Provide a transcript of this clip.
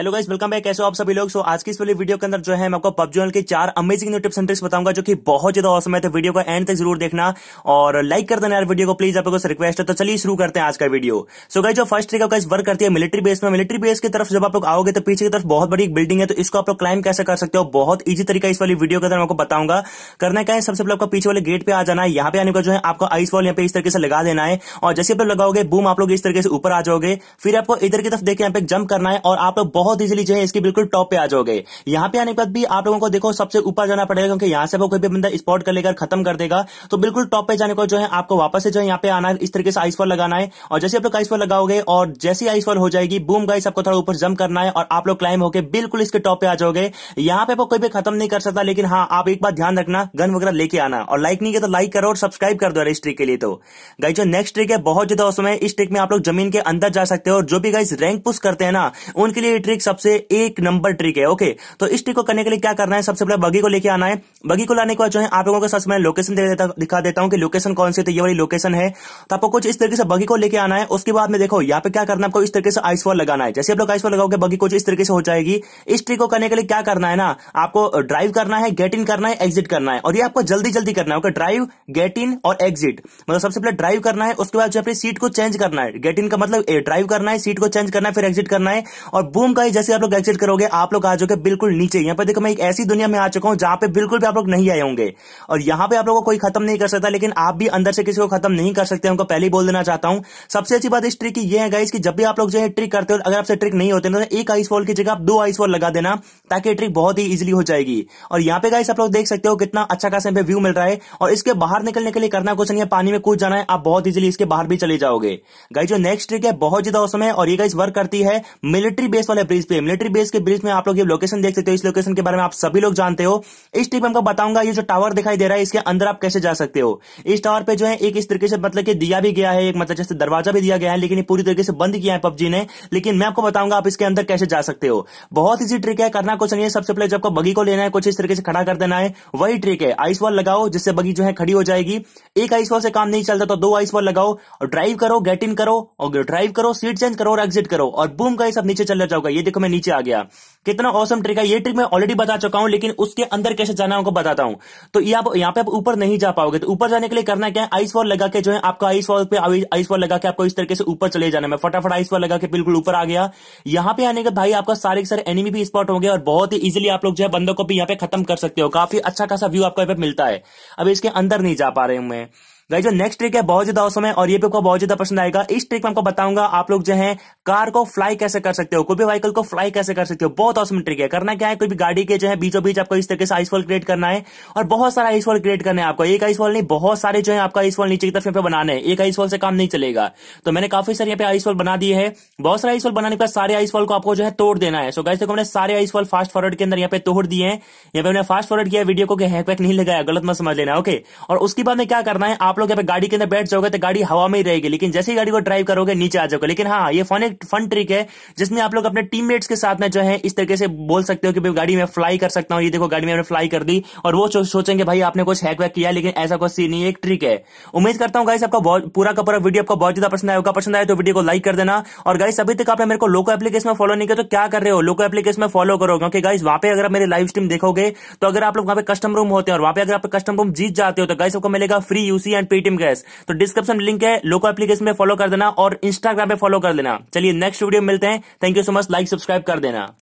hello guys welcome back कैसे हो आप सभी लोग सो so, आज की इस वाली वीडियो के अंदर जो है मैं आपको पबजोनल के चार अमेजिंग टिप्स एंड ट्रिक्स बताऊंगा जो कि बहुत ज्यादा औसम है तो वीडियो को एंड तक जरूर देखना और लाइक कर देना यार वीडियो को प्लीज आपको रिक्वेस्ट है तो चलिए शुरू करते हैं आज का वीडियो सो so, गाइस जो फर्स्ट ट्रिक गाइस वर्क करती है मिलिट्री बेस में मिलिट्री बेस की तरफ जब आप लोग आओगे तो पीछे की तरफ बहुत बड़ी बिल्डिंग है तो इसको आप लोग क्लाइम कैसे कर सकते हो बहुत ईजी तरीका इस वाली वीडियो के अंदर आपको बताऊंगा करना क्या है सबसे पहले आपको पीछे वाले गेट पे आ जाना है यहाँ पे आने का जो है आपको आइस वॉल यहाँ पे इस तरीके से लगा देना है और जैसे आप लगाओगे बूम आप लोग इस तरीके से ऊपर आ जाओगे फिर आपको इधर की तरफ देखिए यहाँ पे जंप करना है और आप लोग बहुत बहुत इजिली जो है इसके बिल्कुल टॉप पे आ जाओगे यहाँ पे आने के बाद भी आप लोगों को देखो सबसे ऊपर जाना पड़ेगा क्योंकि यहाँ से वो कोई भी बंदा स्पॉट कर लेकर खत्म कर देगा तो बिल्कुल टॉप पे जाने को जो है आपको वापस से जो है यहाँ पे आना इस तरीके से आइस फॉल लगाना है और जैसे आप लोग आइस फॉल लगाओगे और जैसी आइस फॉल हो जाएगी बूम गाइस आपको थोड़ा ऊपर जम करना है और आप लोग क्लाइम होकर बिल्कुल इसके टॉप पे आ जाओगे यहाँ पे वो कोई भी खत्म नहीं कर सकता लेकिन हाँ आप एक बार ध्यान रखना गन वगैरह लेके आना और लाइक नहीं किया तो लाइक करो और सब्सक्राइब कर दो इस ट्रिक के लिए तो गाइस जो नेक्स्ट ट्रिक है बहुत ज्यादा उसमें इस ट्रिक में आप लोग जमीन के अंदर जा सकते हो और जो भी गाइस रैंक पुश करते हैं ना उनके लिए ट्रिक ट्रिक सबसे एक नंबर ट्रिक है ओके तो इस ट्रिक को करने के लिए क्या करना है सबसे पहले बगी को लेके आना है बगी को लाने के बाद जो है आप लोगों को सबसे मैं लोकेशन दे देता, दिखा देता हूँ कि लोकेशन कौन सी तो ये वाली लोकेशन है तो आपको कुछ इस तरीके से बगी को लेकर आना है उसके बाद में देखो यहाँ पे क्या करना है आपको इस तरीके से आइस वॉल लगाना है जैसे आप लोग आइस वॉल लगाओगे बगी कुछ इस तरीके से हो जाएगी इस ट्रिक को करने के लिए क्या करना है ना आपको ड्राइव करना है गेट इन करना है एग्जिट करना है और ये आपको जल्दी जल्दी करना है ड्राइव गेट इन और एग्जिट मतलब सबसे पहले ड्राइव करना है उसके बाद जो अपनी सीट को चेंज करना है गेट इन का मतलब ड्राइव करना है सीट को चेंज करना है फिर एग्जिट करना है और बूम गाइस जैसे आप लोग एग्जिट करोगे आप लोग आ जाओगे बिल्कुल नीचे यहाँ पे देखो मैं एक ऐसी दुनिया में आ चुका हूँ जहां पे बिल्कुल भी आप लोग नहीं आए होंगे और यहाँ पे आप लोगों को कोई खत्म नहीं कर सकता लेकिन आप भी अंदर से किसी को खत्म नहीं कर सकते उनको पहले ही बोल देना चाहता हूँ सबसे अच्छी बात इस ट्रिक की ये है गाइस की जब भी आप लोग जो है ट्रिक करते हो अगर आपसे ट्रिक नहीं होते ना तो एक आइस वॉल की जगह आप दो आइस वॉल लगा देना ताकि ट्रिक बहुत ही इजिली हो जाएगी और यहाँ पे गाइस आप लोग देख सकते हो कितना अच्छा खास पे व्यू मिल रहा है और इसके बाहर निकलने के लिए करना कुछ नहीं है पानी में कूद जाना है आप बहुत इजिली इसके बाहर भी चले जाओगे गाइस जो नेक्स्ट ट्रिक है बहुत ज्यादा उसमें और ये गाइस वर्क करती है मिलिट्री बेस वाले ब्रिज पे मिलिट्री बेस के ब्रिज में आप लोग ये लोकेशन देख सकते हो इस लोकेशन के बारे में आप सभी लोग जानते हो इस ट्रिप में बताऊंगा ये जो टावर दिखाई दे रहा है इसके अंदर आप कैसे जा सकते हो इस टावर पे जो है एक इस तरीके से मतलब कि दिया भी गया है एक मतलब जैसे दरवाजा भी दिया गया है लेकिन पूरी तरीके से बंद किया है पबजी ने लेकिन मैं आपको बताऊंगा आप इसके अंदर कैसे जा सकते हो बहुत इजी ट्रिक है करना कुछ नहीं है सबसे पहले जब बगी को लेना है कुछ इस तरीके से खड़ा कर देना है वही ट्रिक है आइस वॉल लगाओ जिससे बगी जो है खड़ी हो जाएगी एक आइस वॉल से काम नहीं चलता तो दो आइस वॉल लगाओ और ड्राइव करो गेट इन करो और ड्राइव करो सीट चेंज करो और एग्जिट करो और बूम का ये सब नीचे चल जाओगे ये देखो मैं नीचे आ गया कितना औसम ट्रिक है ये ट्रिक मैं ऑलरेडी बता चुका हूं लेकिन उसके अंदर कैसे जाना है बताता हूं तो ये आप यहाँ पे आप ऊपर नहीं जा पाओगे तो ऊपर जाने के लिए करना क्या है आइस वॉल लगा के जो है आपका आइस वॉल पे आइस वॉल लगा के आपको इस तरीके से ऊपर चले जाना मैं फटाफट आइस वॉल लगा के बिल्कुल ऊपर आ गया यहाँ पे आने के भाई आपका सारे सारे एनिमी भी स्पॉट होंगे और बहुत ही इजिली आप लोग जो है बंदों को भी यहाँ पे खत्म कर सकते हो काफी अच्छा खासा व्यू आपको यहाँ पे मिलता है अब इसके अंदर नहीं जा पा रहे हूं मैं गाइज जो नेक्स्ट ट्रिक है बहुत ज्यादा औसम है और ये भी आपको बहुत ज्यादा पसंद आएगा इस ट्रिक में आपको बताऊंगा आप लोग जो है कार को फ्लाई कैसे कर सकते हो कोई भी व्हीकल को फ्लाई कैसे कर सकते हो बहुत औसम ट्रिक है करना क्या है कोई भी गाड़ी के जो है बीचों बीच आपको इस तरीके से आइसफॉल क्रिएट करना है और बहुत सारा आइसफॉल क्रिएट करना है आपको एक आइसफॉल नहीं बहुत सारे जो है आपका आइसफॉल नीचे की तरफ बनाना है एक आइसफॉल से काम नहीं चलेगा तो मैंने काफी सारे यहाँ पे आइसफॉल बना दिए है बहुत सारे आइसफॉल बनाने के बाद सारे आइसफॉल को आपको जो है तोड़ देना है सो गाइज देखो मैंने सारे आइसफॉल फास्ट फॉरवर्ड के अंदर यहाँ पे तोड़ दिए हैं यहाँ पे मैंने फास्ट फॉरवर्ड किया वीडियो को वैक नहीं लगाया गलत मत समझ लेना ओके और उसके बाद में क्या करना है आप लोग यहाँ पे गाड़ी के अंदर बैठ जाओगे तो गाड़ी हवा में ही रहेगी लेकिन जैसे ही गाड़ी को ड्राइव करोगे नीचे आ जाओगे लेकिन हाँ ये फन एक फन ट्रिक है जिसमें आप लोग अपने टीममेट्स के साथ में जो है इस तरीके से बोल सकते हो कि भाई गाड़ी में फ्लाई कर सकता हूँ ये देखो गाड़ी में फ्लाई कर दी और वो सोचेंगे भाई आपने कुछ हैक वैक किया लेकिन ऐसा कुछ सीन नहीं एक ट्रिक है उम्मीद करता हूँ गाइस आपका पूरा का पूरा वीडियो आपको बहुत ज्यादा पसंद आएगा पसंद आए तो वीडियो को लाइक कर देना और गाइस अभी तक आपने मेरे को लोको एप्लीकेशन में फॉलो नहीं किया तो क्या कर रहे हो लोको एप्लीकेशन में फॉलो करो क्योंकि गाइस वहां पे अगर आप मेरे लाइव स्ट्रीम देखोगे तो अगर आप लोग वहां पे कस्टम रूम होते हैं और वहां पे अगर आप कस्टम रूम जीत जाते हो तो गाइस आपको मिलेगा free UC and Paytm cash तो डिस्क्रिप्शन लिंक है लोको एप्लीकेशन में फॉलो कर देना और इंस्टाग्राम पे फॉलो कर देना चलिए नेक्स्ट वीडियो मिलते हैं thank you so much like subscribe कर देना